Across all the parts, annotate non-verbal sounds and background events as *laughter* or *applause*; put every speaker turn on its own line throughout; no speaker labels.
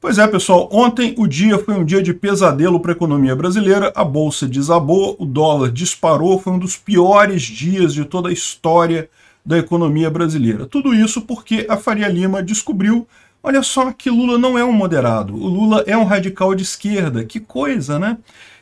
Pois é, pessoal, ontem o dia foi um dia de pesadelo para a economia brasileira, a bolsa desabou, o dólar disparou, foi um dos piores dias de toda a história da economia brasileira. Tudo isso porque a Faria Lima descobriu, olha só que Lula não é um moderado, o Lula é um radical de esquerda, que coisa, né?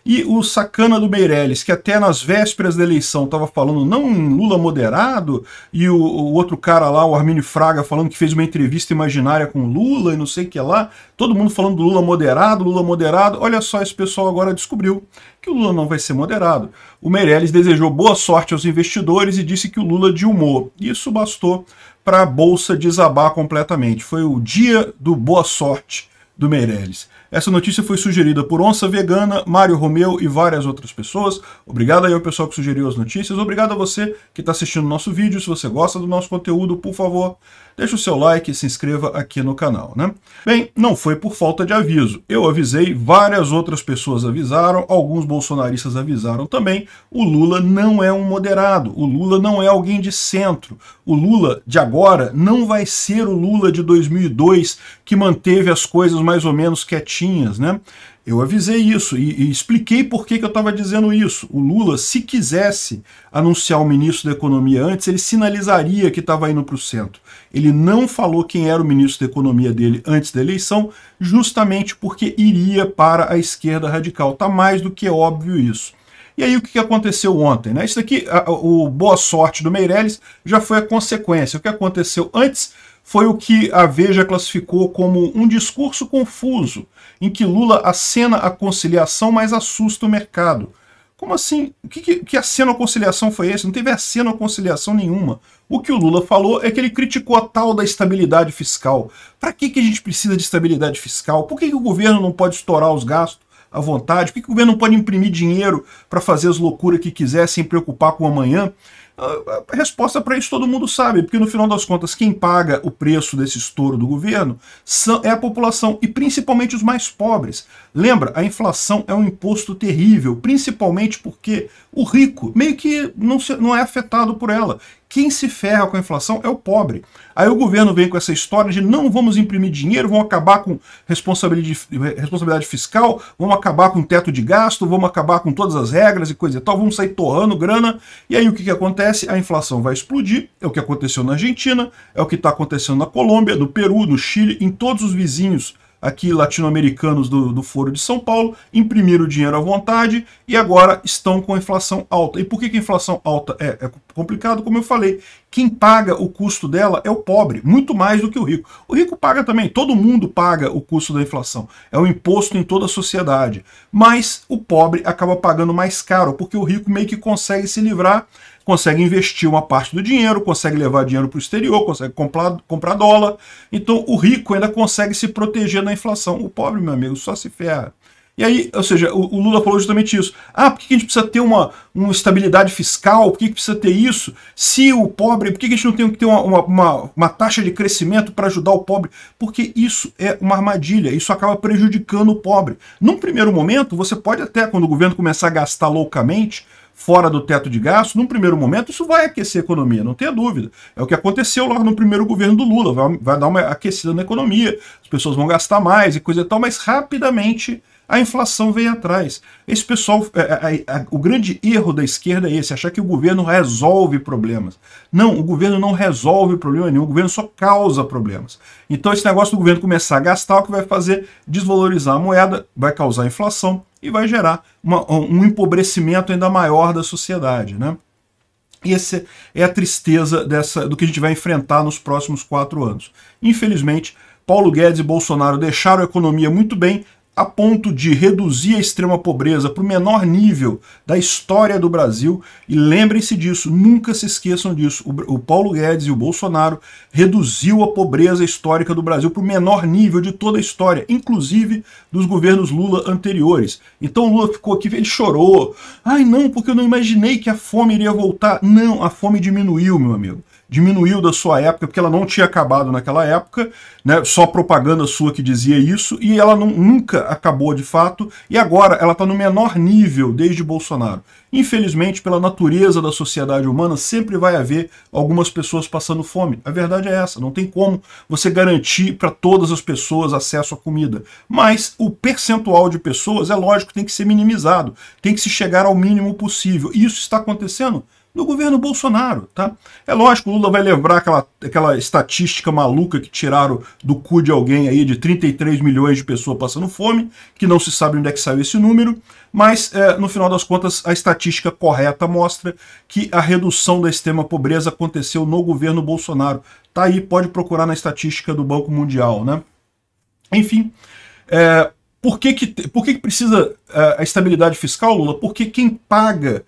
E o sacana do Meirelles, que até nas vésperas da eleição estava falando não em Lula moderado, e o, o, outro cara lá, o Arminio Fraga, falando que fez uma entrevista imaginária com Lula e não sei o que lá, todo mundo falando do Lula moderado, Lula moderado. Olha só, esse pessoal agora descobriu que o Lula não vai ser moderado. O Meirelles desejou boa sorte aos investidores e disse que o Lula dilmou. Isso bastou para a bolsa desabar completamente. Foi o dia do boa sorte do Meirelles. Essa notícia foi sugerida por Onça Vegana, Mário Romeu e várias outras pessoas. Obrigado aí ao pessoal que sugeriu as notícias. Obrigado a você que está assistindo o nosso vídeo. Se você gosta do nosso conteúdo, por favor, deixe o seu like e se inscreva aqui no canal. Né? Bem, não foi por falta de aviso. Eu avisei, várias outras pessoas avisaram, alguns bolsonaristas avisaram também. O Lula não é um moderado, o Lula não é alguém de centro. O Lula de agora não vai ser o Lula de 2002 que manteve as coisas mais ou menos quietinhas. né? Eu avisei isso e, e expliquei por que, que eu estava dizendo isso. O Lula, se quisesse anunciar o ministro da Economia antes, ele sinalizaria que estava indo para o centro. Ele não falou quem era o ministro da Economia dele antes da eleição, justamente porque iria para a esquerda radical. Está mais do que óbvio isso. E aí o que aconteceu ontem? Né? Isso aqui, a, o Boa Sorte do Meirelles já foi a consequência. O que aconteceu antes foi o que a Veja classificou como um discurso confuso, em que Lula acena a conciliação, mas assusta o mercado. Como assim? O que, que, que aceno a conciliação foi esse? Não teve aceno a conciliação nenhuma. O que o Lula falou é que ele criticou a tal da estabilidade fiscal. Para que, que a gente precisa de estabilidade fiscal? Por que, que o governo não pode estourar os gastos à vontade? Por que, que o governo não pode imprimir dinheiro para fazer as loucuras que quiser sem preocupar com o amanhã? A resposta para isso todo mundo sabe, porque no final das contas, quem paga o preço desse estouro do governo é a população, e principalmente os mais pobres. Lembra, a inflação é um imposto terrível, principalmente porque o rico meio que não, não é afetado por ela. Quem se ferra com a inflação é o pobre. Aí o governo vem com essa história de não vamos imprimir dinheiro, vamos acabar com responsabilidade fiscal, vamos acabar com teto de gasto, vamos acabar com todas as regras e coisa e tal, vamos sair torrando grana. E aí o que, que acontece? A inflação vai explodir, é o que aconteceu na Argentina, é o que está acontecendo na Colômbia, no Peru, no Chile, em todos os vizinhos aqui latino-americanos do, do Foro de São Paulo, imprimiram dinheiro à vontade e agora estão com a inflação alta. E por que, que a inflação alta é, é, complicado? Como eu falei, quem paga o custo dela é o pobre, muito mais do que o rico. O rico paga também, todo mundo paga o custo da inflação. É um imposto em toda a sociedade. Mas o pobre acaba pagando mais caro, porque o rico meio que consegue se livrar consegue investir uma parte do dinheiro, consegue levar dinheiro para o exterior, consegue comprar, comprar dólar. Então o rico ainda consegue se proteger da inflação. O pobre, meu amigo, só se ferra. E aí, ou seja, o, o Lula falou justamente isso. Ah, por que a gente precisa ter uma, uma estabilidade fiscal? Por que, que precisa ter isso? Se o pobre, por que, que a gente não tem que ter uma, uma, uma, uma taxa de crescimento para ajudar o pobre? Porque isso é uma armadilha, isso acaba prejudicando o pobre. Num primeiro momento, você pode até, quando o governo começar a gastar loucamente, fora do teto de gastos, num primeiro momento, isso vai aquecer a economia, não tenha dúvida. É o que aconteceu logo no primeiro governo do Lula, vai, vai dar uma aquecida na economia, as pessoas vão gastar mais e coisa e tal, mas rapidamente a inflação vem atrás. Esse pessoal, é, é, é, o grande erro da esquerda é esse, achar que o governo resolve problemas. Não, o governo não resolve problema nenhum, o governo só causa problemas. Então esse negócio do governo começar a gastar, o que vai fazer? Desvalorizar a moeda, vai causar inflação, e vai gerar uma, um empobrecimento ainda maior da sociedade. Né? E essa é a tristeza dessa, do que a gente vai enfrentar nos próximos quatro anos. Infelizmente, Paulo Guedes e Bolsonaro deixaram a economia muito bem, a ponto de reduzir a extrema pobreza para o menor nível da história do Brasil. E lembrem-se disso, nunca se esqueçam disso. O, Paulo Guedes e o Bolsonaro reduziu a pobreza histórica do Brasil para o menor nível de toda a história, inclusive dos governos Lula anteriores. Então Lula ficou aqui, ele chorou. Ai não, porque eu não imaginei que a fome iria voltar. Não, a fome diminuiu, meu amigo diminuiu da sua época, porque ela não tinha acabado naquela época, né? só propaganda sua que dizia isso, e ela não, nunca acabou de fato, e agora ela está no menor nível desde Bolsonaro. Infelizmente, pela natureza da sociedade humana, sempre vai haver algumas pessoas passando fome. A verdade é essa, não tem como você garantir para todas as pessoas acesso à comida. Mas o percentual de pessoas, é lógico, tem que ser minimizado, tem que se chegar ao mínimo possível. E isso está acontecendo no governo Bolsonaro. Tá? É lógico, Lula vai lembrar aquela, aquela estatística maluca que tiraram do cu de alguém aí de 33 milhões de pessoas passando fome, que não se sabe onde é que saiu esse número, mas é, no final das contas a estatística correta mostra que a redução da extrema pobreza aconteceu no governo Bolsonaro. Tá aí, pode procurar na estatística do Banco Mundial. Né? Enfim, é, por, que, que, por que, que precisa é, a estabilidade fiscal, Lula? Porque quem paga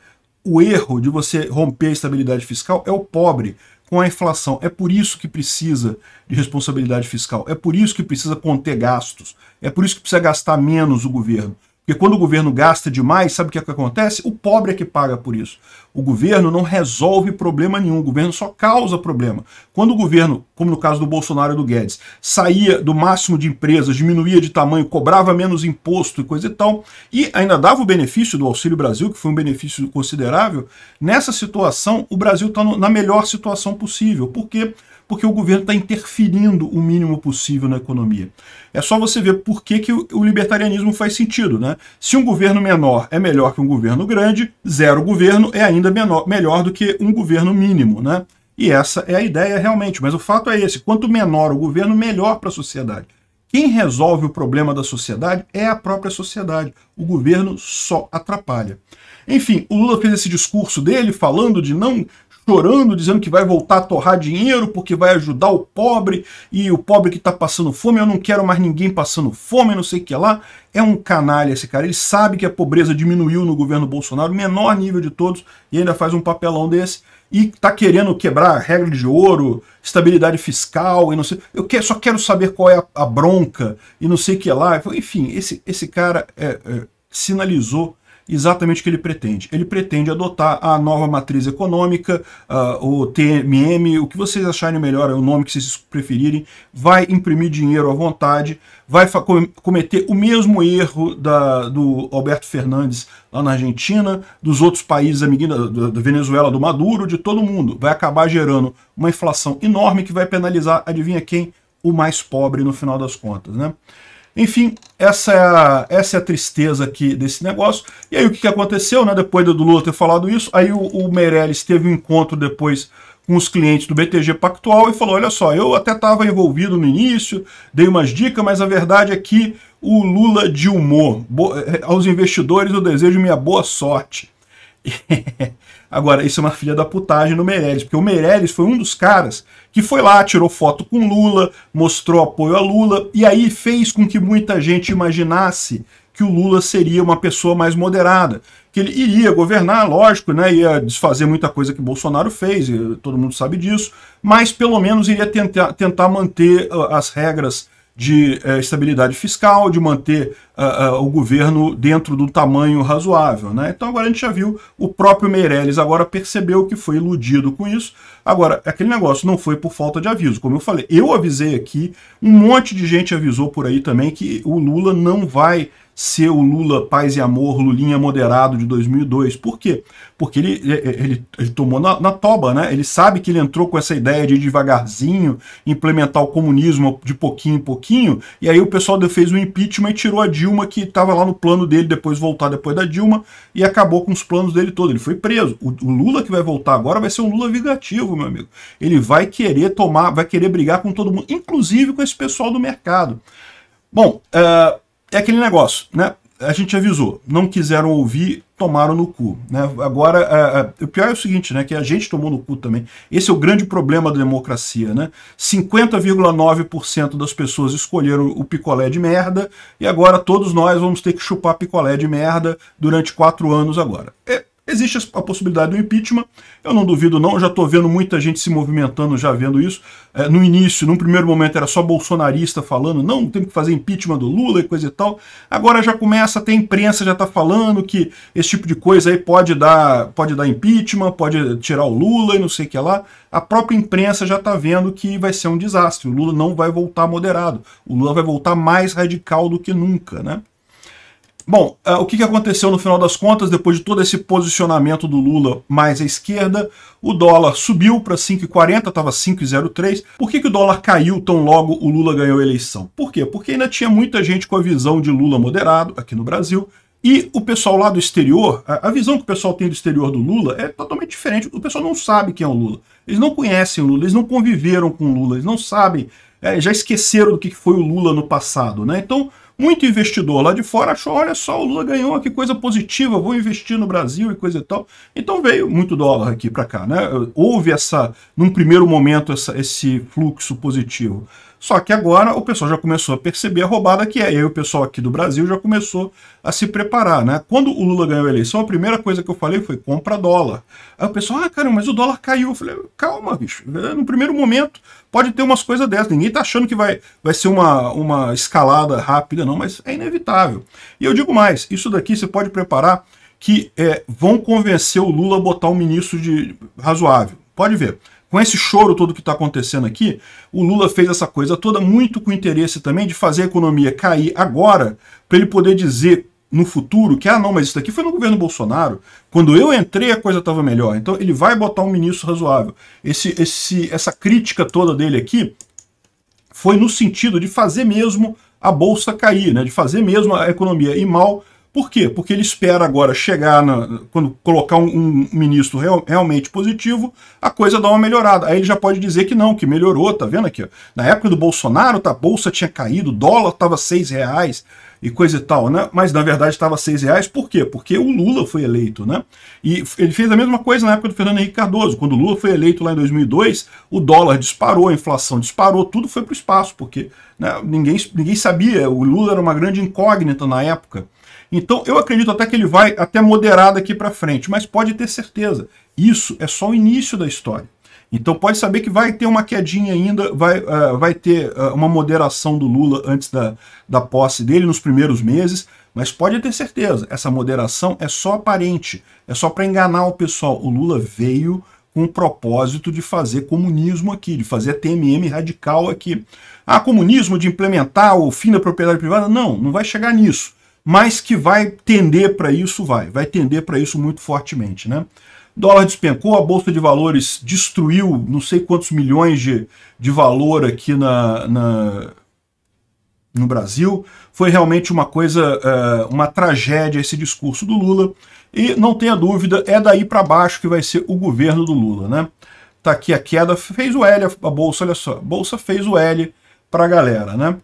o erro de você romper a estabilidade fiscal é o pobre com a inflação. É por isso que precisa de responsabilidade fiscal. É por isso que precisa conter gastos. É por isso que precisa gastar menos o governo. Porque quando o governo gasta demais, sabe o que, é que acontece? O pobre é que paga por isso. O governo não resolve problema nenhum, o governo só causa problema. Quando o governo, como no caso do Bolsonaro e do Guedes, saía do máximo de empresas, diminuía de tamanho, cobrava menos imposto e coisa e tal, e ainda dava o benefício do Auxílio Brasil, que foi um benefício considerável, nessa situação o Brasil está na melhor situação possível. Por quê? Porque porque o governo está interferindo o mínimo possível na economia. É só você ver por que, que o libertarianismo faz sentido. Né? Se um governo menor é melhor que um governo grande, zero governo é ainda menor, melhor do que um governo mínimo. Né? E essa é a ideia realmente. Mas o fato é esse: quanto menor o governo, melhor para a sociedade. Quem resolve o problema da sociedade é a própria sociedade. O governo só atrapalha. Enfim, o Lula fez esse discurso dele falando de não chorando, dizendo que vai voltar a torrar dinheiro porque vai ajudar o pobre e o pobre que está passando fome, eu não quero mais ninguém passando fome, não sei o que lá. É um canalha esse cara, ele sabe que a pobreza diminuiu no governo Bolsonaro, menor nível de todos, e ainda faz um papelão desse e está querendo quebrar a regra de ouro, estabilidade fiscal e não sei. Eu que, só quero saber qual é a, a, bronca e não sei o que lá. Enfim, esse, esse cara é, é, sinalizou exatamente o que ele pretende. Ele pretende adotar a nova matriz econômica, uh, o TMM, o que vocês acharem melhor, o nome que vocês preferirem, vai imprimir dinheiro à vontade, vai cometer o mesmo erro da, do Alberto Fernandes lá na Argentina, dos outros países, amiguinhos da, da Venezuela, do Maduro, de todo mundo. Vai acabar gerando uma inflação enorme que vai penalizar, adivinha quem? O mais pobre no final das contas, né? Enfim, essa é a, essa é a tristeza aqui desse negócio. E aí o que, aconteceu, né? Depois do Lula ter falado isso, aí o, o Meirelles teve um encontro depois com os clientes do BTG Pactual e falou, olha só, eu até estava envolvido no início, dei umas dicas, mas a verdade é que o Lula de humor, eh, aos investidores eu desejo minha boa sorte. *laughs* Agora, isso é uma filha da putagem no Meirelles, porque o Meirelles foi um dos caras que foi lá, tirou foto com Lula, mostrou apoio a Lula, e aí fez com que muita gente imaginasse que o Lula seria uma pessoa mais moderada, que ele iria governar, lógico, né, ia desfazer muita coisa que Bolsonaro fez, todo mundo sabe disso, mas pelo menos iria tentar, tentar manter ah, as regras de eh, estabilidade fiscal, de manter uh, uh, o governo dentro do tamanho razoável. Né? Então agora a gente já viu, o próprio Meirelles agora percebeu que foi iludido com isso. Agora, aquele negócio não foi por falta de aviso, como eu falei. Eu avisei aqui, um monte de gente avisou por aí também que o Lula não vai ser o Lula Paz e Amor, Lulinha Moderado de 2002. Por quê? Porque ele, ele, ele tomou na, na, toba, né? Ele sabe que ele entrou com essa ideia de devagarzinho, implementar o comunismo de pouquinho em pouquinho, e aí o pessoal fez o impeachment e tirou a Dilma, que estava lá no plano dele, depois voltar depois da Dilma, e acabou com os planos dele todo. Ele foi preso. O, o Lula que vai voltar agora vai ser um Lula vingativo, meu amigo. Ele vai querer tomar, vai querer brigar com todo mundo, inclusive com esse pessoal do mercado. Bom, uh, é aquele negócio, né? A gente avisou, não quiseram ouvir, tomaram no cu. Né? Agora, a, é, a, é, o pior é o seguinte, né? Que a gente tomou no cu também. Esse é o grande problema da democracia, né? 50,9% das pessoas escolheram o picolé de merda e agora todos nós vamos ter que chupar picolé de merda durante quatro anos agora. É, Existe a possibilidade do impeachment, eu não duvido não, eu já estou vendo muita gente se movimentando, já vendo isso. É, no início, num primeiro momento, era só bolsonarista falando, não, tem que fazer impeachment do Lula e coisa e tal. Agora já começa, tem imprensa já está falando que esse tipo de coisa aí pode dar, pode dar impeachment, pode tirar o Lula e não sei o que lá. A própria imprensa já está vendo que vai ser um desastre, o Lula não vai voltar moderado, o Lula vai voltar mais radical do que nunca, né? Bom, eh, o que aconteceu no final das contas, depois de todo esse posicionamento do Lula mais à esquerda, o dólar subiu para 5,40, estava 5,03. Por que, que o dólar caiu tão logo o Lula ganhou a eleição? Por quê? Porque ainda tinha muita gente com a visão de Lula moderado aqui no Brasil, e o pessoal lá do exterior, a, visão que o pessoal tem do exterior do Lula é totalmente diferente. O pessoal não sabe quem é o Lula. Eles não conhecem o Lula, eles não conviveram com o Lula, eles não sabem, é, já esqueceram do que foi o Lula no passado, né? Então, muito investidor lá de fora achou, olha só, o Lula ganhou, que coisa positiva, vou investir no Brasil e coisa e tal. Então veio muito dólar aqui para cá, né? Houve essa, num primeiro momento, essa, esse fluxo positivo. Só que agora o pessoal já começou a perceber a roubada que é. E aí o pessoal aqui do Brasil já começou a se preparar, né? Quando o Lula ganhou a eleição, a primeira coisa que eu falei foi compra dólar. Aí o pessoal, ah, cara, mas o dólar caiu. Eu falei, calma, bicho. É, no primeiro momento pode ter umas coisas dessas. Ninguém tá achando que vai, vai ser uma, uma escalada rápida, não, mas é inevitável. E eu digo mais, isso daqui você pode preparar que é, vão convencer o Lula a botar um ministro de razoável. Pode ver. Com esse choro todo que está acontecendo aqui, o Lula fez essa coisa toda muito com interesse também de fazer a economia cair agora, para ele poder dizer no futuro que, ah, não, mas isso aqui foi no governo Bolsonaro. Quando eu entrei, a coisa estava melhor. Então ele vai botar um ministro razoável. Esse, esse, essa crítica toda dele aqui foi no sentido de fazer mesmo a bolsa cair, né? de fazer mesmo a economia ir mal por quê? Porque ele espera agora chegar, na, quando colocar um, um ministro real, realmente positivo, a coisa dá uma melhorada. Aí ele já pode dizer que não, que melhorou, tá vendo aqui? Ó? Na época do Bolsonaro, tá, a bolsa tinha caído, o dólar estava seis reais, e coisa e tal, né? Mas na verdade estava seis reais, por quê? Porque o Lula foi eleito, né? E ele fez a mesma coisa na época do Fernando Henrique Cardoso. Quando o Lula foi eleito lá em 2002, o dólar disparou, a inflação disparou, tudo foi para o espaço, porque né, ninguém, ninguém sabia, o Lula era uma grande incógnita na época. Então eu acredito até que ele vai até moderado aqui para frente, mas pode ter certeza, isso é só o início da história. Então pode saber que vai ter uma quedinha ainda, vai, uh, vai ter uh, uma moderação do Lula antes da, da posse dele nos primeiros meses, mas pode ter certeza, essa moderação é só aparente, é só para enganar o pessoal. O Lula veio com o propósito de fazer comunismo aqui, de fazer TMM radical aqui. Ah, comunismo de implementar o fim da propriedade privada? Não, não vai chegar nisso. Mas que vai tender para isso, vai. Vai tender para isso muito fortemente, né? dólar despencou, a Bolsa de Valores destruiu não sei quantos milhões de, de valor aqui na, na no Brasil. Foi realmente uma coisa, eh, uma tragédia esse discurso do Lula. E não tenha dúvida, é daí para baixo que vai ser o governo do Lula, né? Tá aqui a queda, fez o L, a bolsa, olha só, a bolsa fez o L para a galera, né?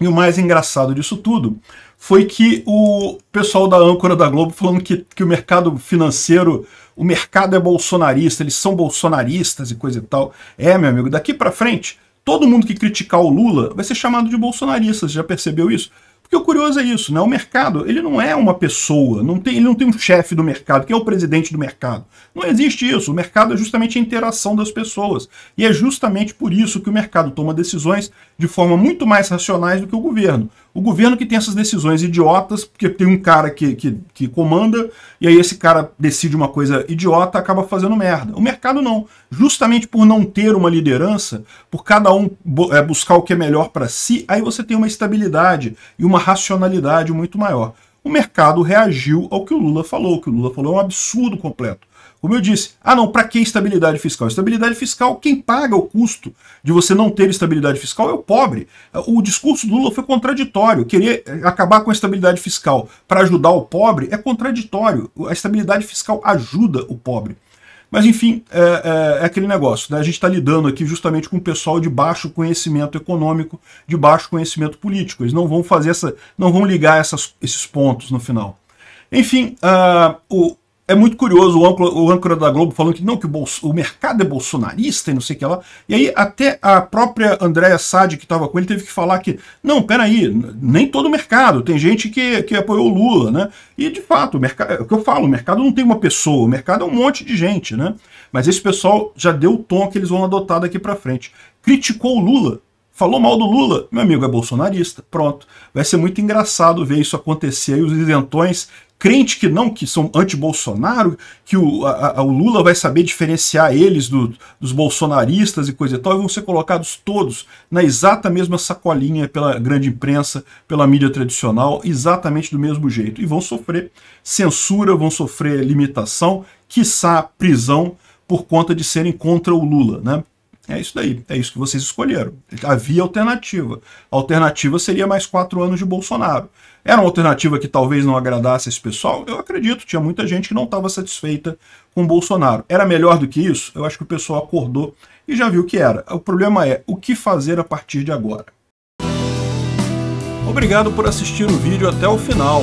E o mais engraçado disso tudo foi que o pessoal da âncora da Globo falando que, que o mercado financeiro o mercado é bolsonarista, eles são bolsonaristas e coisa e tal. É, meu amigo, daqui para frente, todo mundo que criticar o Lula vai ser chamado de bolsonarista, você já percebeu isso? Porque o curioso é isso, né? O mercado, ele não é uma pessoa, não tem, ele não tem um chefe do mercado, que é o presidente do mercado. Não existe isso. O mercado é justamente a interação das pessoas. E é justamente por isso que o mercado toma decisões de forma muito mais racionais do que o governo. O governo que tem essas decisões idiotas, porque tem um cara que, que, que comanda, e aí esse cara decide uma coisa idiota, acaba fazendo merda. O mercado não. Justamente por não ter uma liderança, por cada um é, buscar o que é melhor para si, aí você tem uma estabilidade e uma uma racionalidade muito maior. O mercado reagiu ao que o Lula falou. O que o Lula falou é um absurdo completo. Como eu disse, ah não, para que estabilidade fiscal? Estabilidade fiscal, quem paga o custo de você não ter estabilidade fiscal é o pobre. O discurso do Lula foi contraditório. Querer eh, acabar com a estabilidade fiscal para ajudar o pobre é contraditório. A estabilidade fiscal ajuda o pobre. Mas, enfim, é, é, é aquele negócio. Né? A gente está lidando aqui justamente com o pessoal de baixo conhecimento econômico, de baixo conhecimento político. Eles não vão fazer essa. não vão ligar essas, esses pontos no final. Enfim, uh, o, é muito curioso o âncora, o âncora da Globo falando que não, que o, bolso, o, mercado é bolsonarista e não sei o que lá. E aí até a própria Andréa Sade, que estava com ele, teve que falar que, não, peraí, nem todo mercado, tem gente que, que apoiou o Lula, né? E de fato, o, mercado, é o que eu falo, o mercado não tem uma pessoa, o mercado é um monte de gente, né? Mas esse pessoal já deu o tom que eles vão adotar daqui para frente. Criticou o Lula, Falou mal do Lula, meu amigo é bolsonarista. Pronto. Vai ser muito engraçado ver isso acontecer e os isentões crente que não, que são anti-Bolsonaro, que o, a, a, o Lula vai saber diferenciar eles do, dos bolsonaristas e coisa e tal, e vão ser colocados todos na exata mesma sacolinha pela grande imprensa, pela mídia tradicional, exatamente do mesmo jeito. E vão sofrer censura, vão sofrer limitação, quiçá prisão, por conta de serem contra o Lula, né? É isso daí, é isso que vocês escolheram. Havia alternativa. A alternativa seria mais quatro anos de Bolsonaro. Era uma alternativa que talvez não agradasse esse pessoal? Eu acredito, tinha muita gente que não estava satisfeita com Bolsonaro. Era melhor do que isso? Eu acho que o pessoal acordou e já viu que era. O problema é o que fazer a partir de agora. Obrigado por assistir o vídeo até o final.